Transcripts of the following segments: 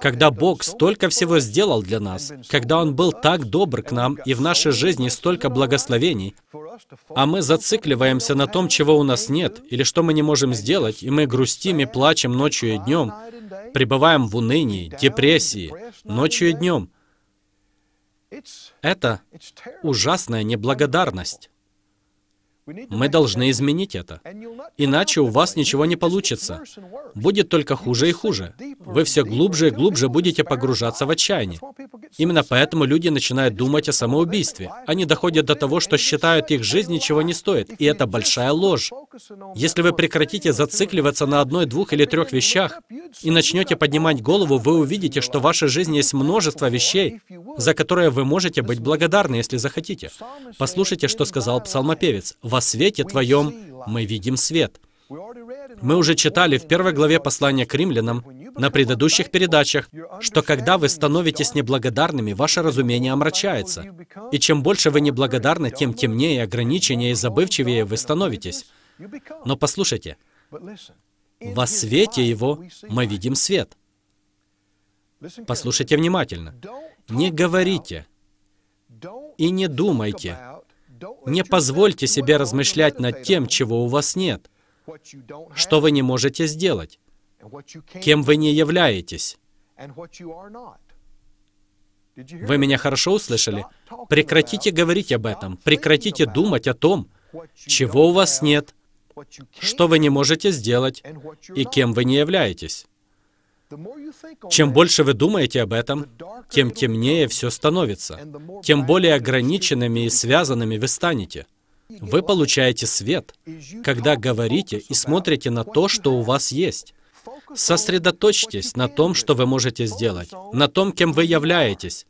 когда Бог столько всего сделал для нас, когда Он был так добр к нам и в нашей жизни столько благословений, а мы зацикливаемся на том, чего у нас нет, или что мы не можем сделать, и мы грустим и плачем ночью и днем, пребываем в унынии, депрессии, ночью и днем. Это ужасная неблагодарность. Мы должны изменить это. Иначе у вас ничего не получится. Будет только хуже и хуже. Вы все глубже и глубже будете погружаться в отчаяние. Именно поэтому люди начинают думать о самоубийстве. Они доходят до того, что считают их жизнь ничего не стоит, и это большая ложь. Если вы прекратите зацикливаться на одной, двух или трех вещах и начнете поднимать голову, вы увидите, что в вашей жизни есть множество вещей, за которые вы можете быть благодарны, если захотите. Послушайте, что сказал псалмопевец. «Во свете Твоем мы видим свет». Мы уже читали в первой главе послания к римлянам на предыдущих передачах, что когда вы становитесь неблагодарными, ваше разумение омрачается. И чем больше вы неблагодарны, тем темнее, ограниченнее и забывчивее вы становитесь. Но послушайте, во свете Его мы видим свет. Послушайте внимательно. Не говорите и не думайте. Не позвольте себе размышлять над тем, чего у вас нет – что вы не можете сделать, кем вы не являетесь. Вы меня хорошо услышали? Прекратите говорить об этом, прекратите думать о том, чего у вас нет, что вы не можете сделать и кем вы не являетесь. Чем больше вы думаете об этом, тем темнее все становится, тем более ограниченными и связанными вы станете. Вы получаете свет, когда говорите и смотрите на то, что у вас есть. Сосредоточьтесь на том, что вы можете сделать, на том, кем вы являетесь,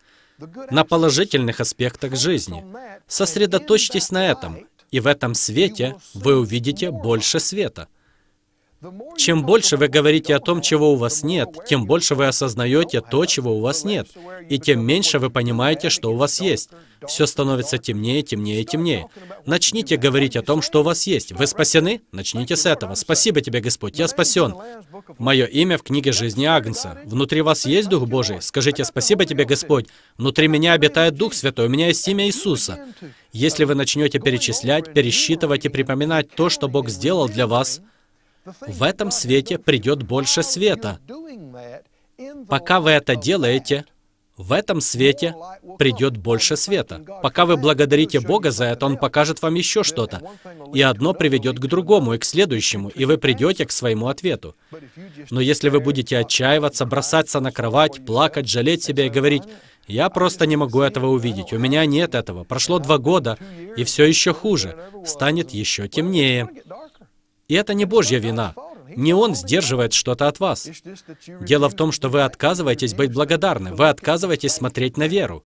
на положительных аспектах жизни. Сосредоточьтесь на этом, и в этом свете вы увидите больше света. Чем больше вы говорите о том, чего у вас нет, тем больше вы осознаете то, чего у вас нет, и тем меньше вы понимаете, что у вас есть. Все становится темнее, темнее, темнее. Начните говорить о том, что у вас есть. Вы спасены? Начните с этого. Спасибо тебе, Господь, я спасен. Мое имя в книге жизни Агнца. Внутри вас есть Дух Божий? Скажите, спасибо тебе, Господь. Внутри меня обитает Дух Святой, у меня есть имя Иисуса. Если вы начнете перечислять, пересчитывать и припоминать то, что Бог сделал для вас, в этом свете придет больше света. Пока вы это делаете, в этом свете придет больше света. Пока вы благодарите Бога за это, Он покажет вам еще что-то. И одно приведет к другому и к следующему, и вы придете к своему ответу. Но если вы будете отчаиваться, бросаться на кровать, плакать, жалеть себя и говорить, «Я просто не могу этого увидеть, у меня нет этого, прошло два года, и все еще хуже, станет еще темнее». И это не Божья вина. Не Он сдерживает что-то от вас. Дело в том, что вы отказываетесь быть благодарны, вы отказываетесь смотреть на веру.